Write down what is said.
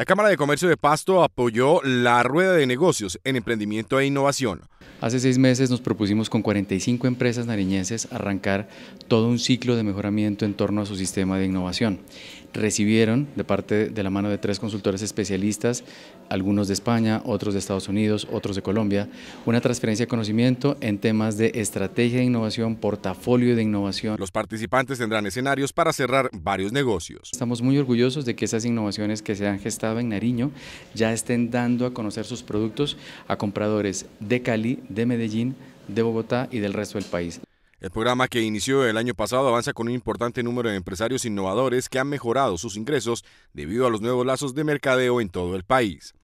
La Cámara de Comercio de Pasto apoyó la rueda de negocios en emprendimiento e innovación. Hace seis meses nos propusimos con 45 empresas nariñenses arrancar todo un ciclo de mejoramiento en torno a su sistema de innovación. Recibieron de parte de la mano de tres consultores especialistas, algunos de España, otros de Estados Unidos, otros de Colombia, una transferencia de conocimiento en temas de estrategia de innovación, portafolio de innovación. Los participantes tendrán escenarios para cerrar varios negocios. Estamos muy orgullosos de que esas innovaciones que se han gestado en Nariño ya estén dando a conocer sus productos a compradores de Cali, de Medellín, de Bogotá y del resto del país. El programa que inició el año pasado avanza con un importante número de empresarios innovadores que han mejorado sus ingresos debido a los nuevos lazos de mercadeo en todo el país.